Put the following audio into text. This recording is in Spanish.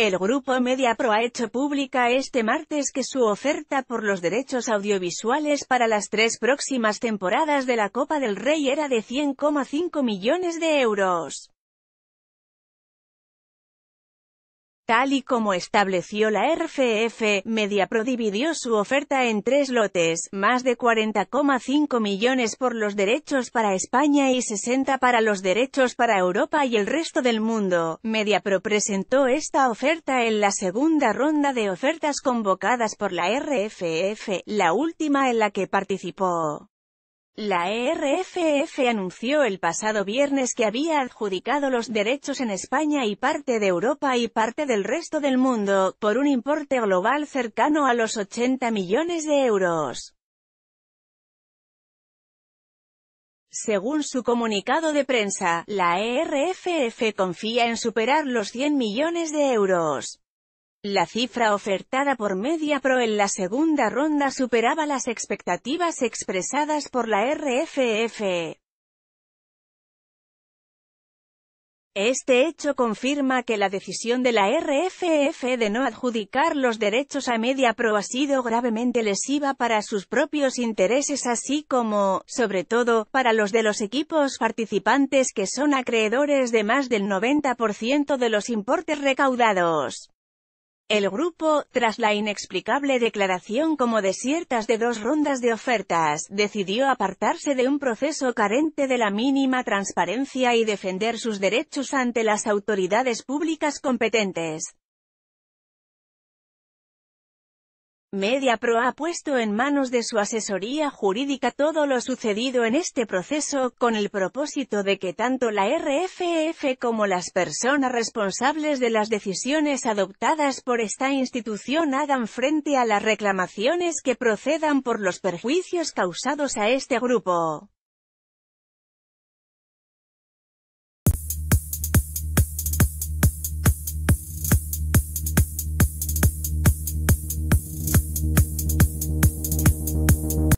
El grupo MediaPro ha hecho pública este martes que su oferta por los derechos audiovisuales para las tres próximas temporadas de la Copa del Rey era de 100,5 millones de euros. Tal y como estableció la RFF, MediaPro dividió su oferta en tres lotes, más de 40,5 millones por los derechos para España y 60 para los derechos para Europa y el resto del mundo. MediaPro presentó esta oferta en la segunda ronda de ofertas convocadas por la RFF, la última en la que participó. La ERFF anunció el pasado viernes que había adjudicado los derechos en España y parte de Europa y parte del resto del mundo, por un importe global cercano a los 80 millones de euros. Según su comunicado de prensa, la ERFF confía en superar los 100 millones de euros. La cifra ofertada por MediaPro en la segunda ronda superaba las expectativas expresadas por la RFF. E. Este hecho confirma que la decisión de la RFF e de no adjudicar los derechos a MediaPro ha sido gravemente lesiva para sus propios intereses así como, sobre todo, para los de los equipos participantes que son acreedores de más del 90% de los importes recaudados. El grupo, tras la inexplicable declaración como desiertas de dos rondas de ofertas, decidió apartarse de un proceso carente de la mínima transparencia y defender sus derechos ante las autoridades públicas competentes. MediaPro ha puesto en manos de su asesoría jurídica todo lo sucedido en este proceso, con el propósito de que tanto la RFF como las personas responsables de las decisiones adoptadas por esta institución hagan frente a las reclamaciones que procedan por los perjuicios causados a este grupo.